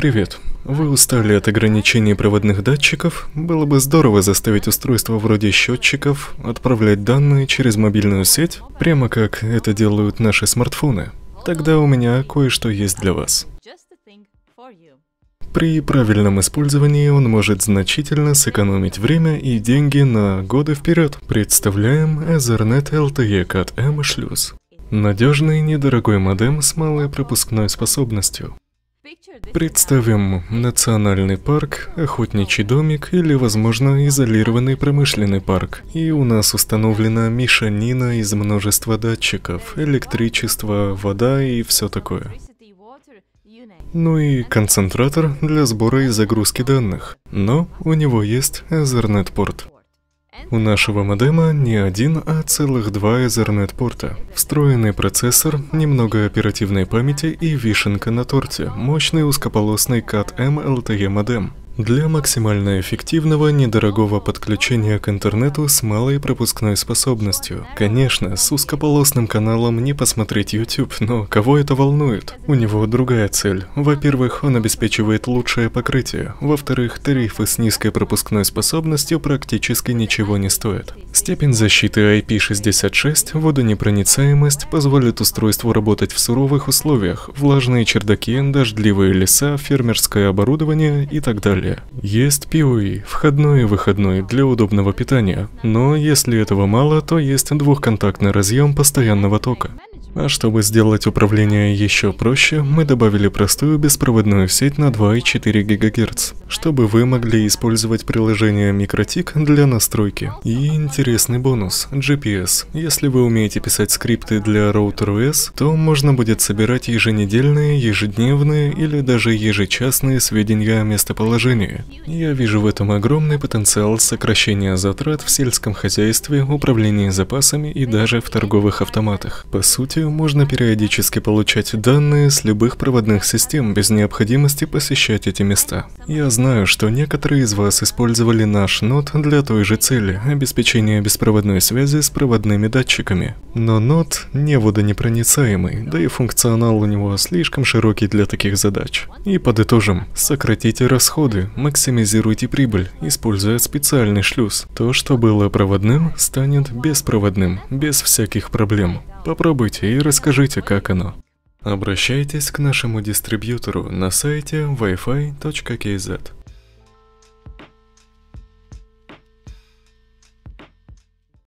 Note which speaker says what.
Speaker 1: Привет. Вы устали от ограничений проводных датчиков? Было бы здорово заставить устройство вроде счетчиков отправлять данные через мобильную сеть, прямо как это делают наши смартфоны. Тогда у меня кое-что есть для вас. При правильном использовании он может значительно сэкономить время и деньги на годы вперед. Представляем Ethernet LTE Cat M шлюз. Надежный недорогой модем с малой пропускной способностью. Представим национальный парк, охотничий домик или, возможно, изолированный промышленный парк. И у нас установлена мешанина из множества датчиков, электричество, вода и все такое. Ну и концентратор для сбора и загрузки данных. Но у него есть Ethernet-порт. У нашего модема не один, а целых два Ethernet-порта. Встроенный процессор, немного оперативной памяти и вишенка на торте – мощный узкополосный CAT-M LTE модем. Для максимально эффективного недорогого подключения к интернету с малой пропускной способностью. Конечно, с узкополосным каналом не посмотреть YouTube, но кого это волнует? У него другая цель. Во-первых, он обеспечивает лучшее покрытие. Во-вторых, тарифы с низкой пропускной способностью практически ничего не стоят. Степень защиты IP66, водонепроницаемость позволит устройству работать в суровых условиях, влажные чердаки, дождливые леса, фермерское оборудование и так далее. Есть PoE, входной и выходной для удобного питания, но если этого мало, то есть двухконтактный разъем постоянного тока. А чтобы сделать управление еще проще, мы добавили простую беспроводную сеть на 2,4 ГГц, чтобы вы могли использовать приложение MikroTik для настройки. И интересный бонус – GPS. Если вы умеете писать скрипты для RouterOS, то можно будет собирать еженедельные, ежедневные или даже ежечасные сведения о местоположении. Я вижу в этом огромный потенциал сокращения затрат в сельском хозяйстве, управлении запасами и даже в торговых автоматах. По сути, сетью можно периодически получать данные с любых проводных систем без необходимости посещать эти места. Я знаю, что некоторые из вас использовали наш нот для той же цели – обеспечения беспроводной связи с проводными датчиками. Но нот не водонепроницаемый, да и функционал у него слишком широкий для таких задач. И подытожим, сократите расходы, максимизируйте прибыль, используя специальный шлюз. То, что было проводным, станет беспроводным, без всяких проблем. Попробуйте и расскажите, как оно. Обращайтесь к нашему дистрибьютору на сайте wifi.kz.